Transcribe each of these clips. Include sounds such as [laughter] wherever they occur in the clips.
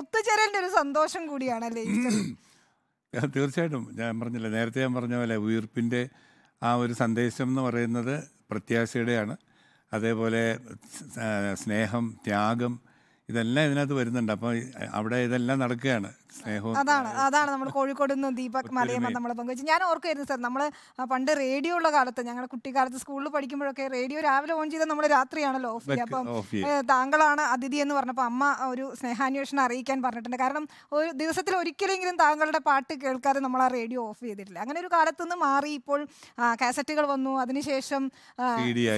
ഒത്തുചേരലിന്റെ ഒരു സന്തോഷം കൂടിയാണല്ലേ [clears throat] തീർച്ചയായിട്ടും ഞാൻ പറഞ്ഞില്ല നേരത്തെ ഞാൻ പറഞ്ഞ പോലെ ഉയർപ്പിൻ്റെ ആ ഒരു സന്ദേശം എന്ന് പറയുന്നത് പ്രത്യാശയുടെയാണ് അതേപോലെ സ്നേഹം ത്യാഗം ഇതെല്ലാം ഇതിനകത്ത് വരുന്നുണ്ട് അപ്പോൾ അവിടെ ഇതെല്ലാം നടക്കുകയാണ് അതാണ് അതാണ് നമ്മൾ കോഴിക്കോട് നിന്ന് ദീപക് മലയമ്മ നമ്മളെ പങ്കുവെച്ചു ഞാൻ ഓർക്കായിരുന്നു സാർ നമ്മള് പണ്ട് റേഡിയോ ഉള്ള കാലത്ത് ഞങ്ങൾ കുട്ടിക്കാലത്ത് സ്കൂളിൽ പഠിക്കുമ്പോഴൊക്കെ റേഡിയോ രാവിലെ ഓൺ ചെയ്താൽ നമ്മൾ രാത്രിയാണല്ലോ ഓഫ് ചെയ്യുക അപ്പം താങ്കളാണ് അതിഥി എന്ന് പറഞ്ഞപ്പോൾ അമ്മ ഒരു സ്നേഹാന്വേഷണം അറിയിക്കാൻ പറഞ്ഞിട്ടുണ്ട് കാരണം ഒരു ദിവസത്തിൽ ഒരിക്കലെങ്കിലും താങ്കളുടെ പാട്ട് കേൾക്കാതെ നമ്മൾ ആ റേഡിയോ ഓഫ് ചെയ്തിട്ടില്ല അങ്ങനെ ഒരു കാലത്തുനിന്ന് മാറി ഇപ്പോൾ കാസറ്റുകൾ വന്നു അതിനുശേഷം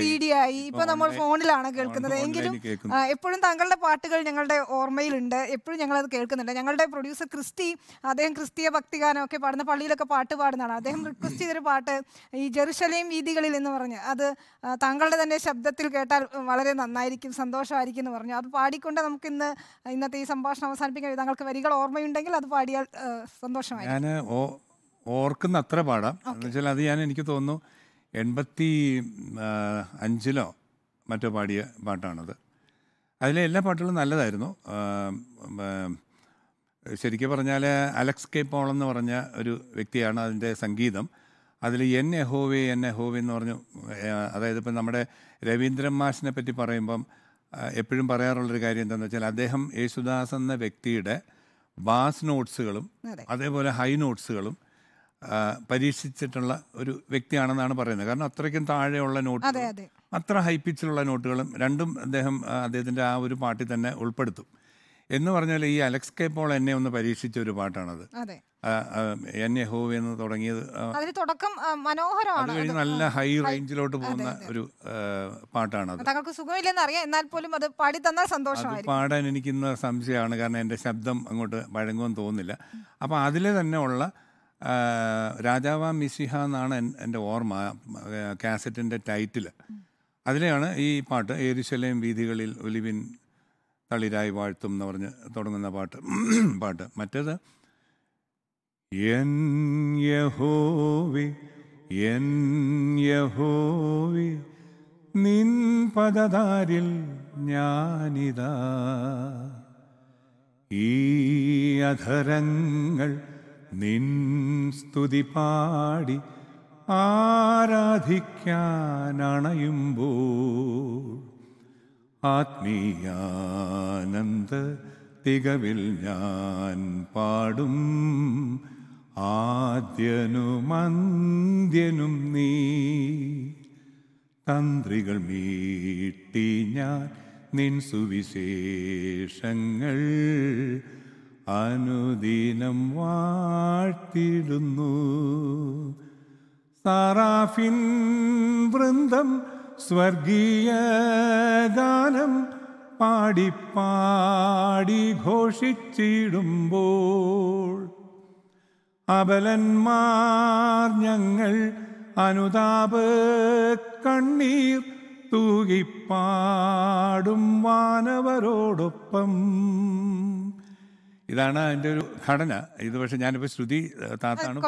സി ഡി ആയി ഇപ്പൊ നമ്മൾ ഫോണിലാണ് കേൾക്കുന്നത് എങ്കിലും എപ്പോഴും താങ്കളുടെ പാട്ടുകൾ ഞങ്ങളുടെ ഓർമ്മയിലുണ്ട് എപ്പോഴും ഞങ്ങൾ അത് കേൾക്കുന്നുണ്ട് ഞങ്ങളുടെ പ്രൊഡ്യൂസർ ക്രിസ്തി ക്രിസ്റ്റി അദ്ദേഹം ക്രിസ്തീയ ഭക്തിഗാനമൊക്കെ പാടുന്ന പള്ളിയിലൊക്കെ പാട്ട് പാടുന്നതാണ് അദ്ദേഹം റിക്വസ്റ്റ് ചെയ്തൊരു പാട്ട് ഈ ജെറുസലേം വീതികളിൽ എന്ന് പറഞ്ഞ് അത് താങ്കളുടെ തന്നെ ശബ്ദത്തിൽ കേട്ടാൽ വളരെ നന്നായിരിക്കും സന്തോഷമായിരിക്കും എന്ന് പറഞ്ഞു അത് പാടിക്കൊണ്ട് നമുക്ക് ഇന്ന് ഇന്നത്തെ ഈ സംഭാഷണം അവസാനിപ്പിക്കാൻ താങ്കൾക്ക് വരികൾ ഓർമ്മയുണ്ടെങ്കിൽ അത് പാടിയാൽ സന്തോഷമായി ഞാൻ ഓർക്കുന്ന അത്ര പാടാം എന്നുവെച്ചാൽ അത് ഞാൻ എനിക്ക് തോന്നുന്നു എൺപത്തി അഞ്ചിലോ മറ്റോ പാടിയ പാട്ടാണത് അതിലെ എല്ലാ പാട്ടുകളും നല്ലതായിരുന്നു ശരിക്കും പറഞ്ഞാൽ അലക്സ് കെ പോൾ എന്ന് പറഞ്ഞ ഒരു വ്യക്തിയാണ് അതിൻ്റെ സംഗീതം അതിൽ എൻ എഹോവി എൻ ഹോവേ എന്ന് പറഞ്ഞു അതായത് ഇപ്പം നമ്മുടെ രവീന്ദ്രൻ മാഷിനെ പറ്റി പറയുമ്പം എപ്പോഴും പറയാറുള്ളൊരു കാര്യം എന്താണെന്ന് വെച്ചാൽ അദ്ദേഹം യേശുദാസ് എന്ന വ്യക്തിയുടെ ബാസ് നോട്ട്സുകളും അതേപോലെ ഹൈ നോട്ട്സുകളും പരീക്ഷിച്ചിട്ടുള്ള ഒരു വ്യക്തിയാണെന്നാണ് പറയുന്നത് കാരണം അത്രയ്ക്കും താഴെയുള്ള നോട്ട് അത്ര ഹൈ പിച്ചിലുള്ള നോട്ടുകളും രണ്ടും അദ്ദേഹം അദ്ദേഹത്തിൻ്റെ ആ ഒരു പാട്ടിൽ തന്നെ ഉൾപ്പെടുത്തും എന്ന് പറഞ്ഞാൽ ഈ അലക്സ് കെ പോൾ എന്നെ ഒന്ന് പരീക്ഷിച്ച ഒരു പാട്ടാണത് എന്നെ ഹോവ് എന്ന് തുടങ്ങിയത് തുടക്കം മനോഹരമാണ് അത് കഴിഞ്ഞ് നല്ല ഹൈ റേഞ്ചിലോട്ട് പോകുന്ന ഒരു പാട്ടാണത് തങ്ങൾക്ക് സുഖമില്ലെന്ന് അറിയാം എന്നാൽ പോലും അത് പാടി തന്നാൽ സന്തോഷമായി പാടാൻ എനിക്ക് ഇന്ന് സംശയമാണ് കാരണം എൻ്റെ ശബ്ദം അങ്ങോട്ട് വഴങ്ങുമെന്ന് തോന്നുന്നില്ല അപ്പോൾ അതിലെ തന്നെ ഉള്ള രാജാവ മിസിഹ എന്നാണ് എൻ്റെ ഓർമ്മ കാസറ്റിൻ്റെ ടൈറ്റിൽ അതിലെയാണ് ഈ പാട്ട് ഏരുശലയും വീതികളിൽ ഒലിവിൻ തളിരായി വാഴ്ത്തും എന്ന് പറഞ്ഞ് തുടങ്ങുന്ന പാട്ട് പാട്ട് മറ്റേത് എൻ യഹോവി എൻ യഹോവി നിൻ പദതാരിൽ ഞാനിതാ ഈ അധരങ്ങൾ നിൻ സ്തുതി പാടി ആരാധിക്കാനണയുമ്പോൾ ആത്മീയാനന്ദ തികവിൽ ഞാൻ പാടും ആദ്യനുമന്ത്യനും നീ തന്ത്രികൾ മീട്ടി ഞാൻ നിൻ സുവിശേഷങ്ങൾ അനുദിനം വാഴ്ത്തിടുന്നു സാറാഫിൻ വൃന്ദം സ്വർഗീയ ഗാനം പാടിപ്പാടി ഘോഷിച്ചിടുമ്പോൾ അബലന്മാർ ഞങ്ങൾ അനുതാപ കണ്ണീർ തൂകിപ്പാടും വാനവരോടൊപ്പം ഇതാണ് അതിൻ്റെ ഒരു ഘടന ഇത് പക്ഷേ ഞാനിപ്പോൾ ശ്രുതി താത്താണ്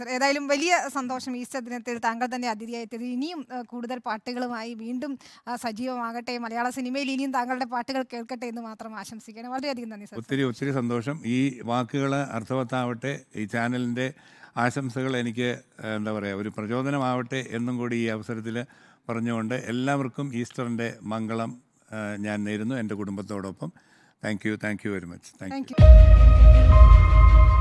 സർ ഏതായാലും വലിയ സന്തോഷം ഈസ്റ്റർ ദിനത്തിൽ താങ്കൾ തന്നെ അതിഥിയായത് ഇനിയും കൂടുതൽ പാട്ടുകളുമായി വീണ്ടും സജീവമാകട്ടെ മലയാള സിനിമയിൽ ഇനിയും താങ്കളുടെ പാട്ടുകൾ കേൾക്കട്ടെ എന്ന് മാത്രം ആശംസിക്കുകയാണ് വളരെയധികം നന്ദി ഒത്തിരി ഒത്തിരി സന്തോഷം ഈ വാക്കുകൾ അർത്ഥവത്താവട്ടെ ഈ ചാനലിൻ്റെ ആശംസകൾ എനിക്ക് എന്താ പറയുക ഒരു പ്രചോദനമാവട്ടെ എന്നും കൂടി ഈ അവസരത്തിൽ പറഞ്ഞുകൊണ്ട് എല്ലാവർക്കും ഈസ്റ്ററിൻ്റെ മംഗളം ഞാൻ നേരുന്നു എൻ്റെ കുടുംബത്തോടൊപ്പം Thank you. Thank you very much. Thank, Thank you. you.